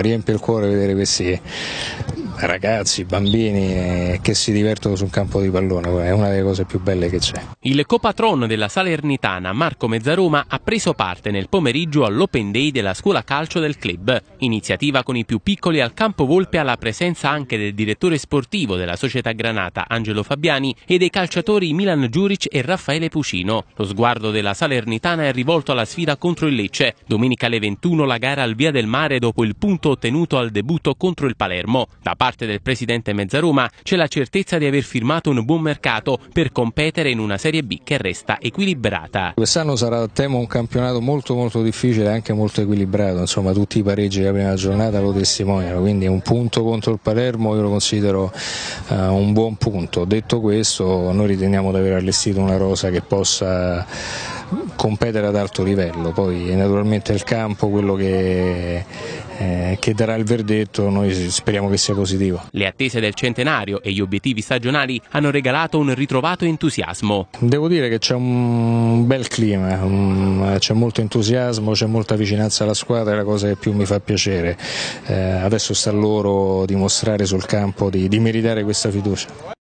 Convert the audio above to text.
riempie il cuore vedere questi ragazzi, bambini eh, che si divertono su un campo di pallone, è una delle cose più belle che c'è. Il copatron della Salernitana, Marco Mezzaroma, ha preso parte nel pomeriggio all'Open Day della scuola calcio del club, iniziativa con i più piccoli al campo Volpe alla presenza anche del direttore sportivo della società Granata, Angelo Fabiani, e dei calciatori Milan Giuric e Raffaele Pucino. Lo sguardo della Salernitana è rivolto alla sfida contro il Lecce, domenica alle 21 la gara al Via del Mare dopo il punto ottenuto al debutto contro il Palermo. Da parte parte del presidente Mezzaruma c'è la certezza di aver firmato un buon mercato per competere in una Serie B che resta equilibrata. Quest'anno sarà temo un campionato molto molto difficile e anche molto equilibrato, insomma tutti i pareggi della prima giornata lo testimoniano, quindi un punto contro il Palermo io lo considero uh, un buon punto. Detto questo noi riteniamo di aver allestito una rosa che possa competere ad alto livello, poi naturalmente il campo quello che eh, che darà il verdetto, noi speriamo che sia positivo. Le attese del centenario e gli obiettivi stagionali hanno regalato un ritrovato entusiasmo. Devo dire che c'è un bel clima, c'è molto entusiasmo, c'è molta vicinanza alla squadra, è la cosa che più mi fa piacere. Eh, adesso sta a loro dimostrare sul campo di, di meritare questa fiducia.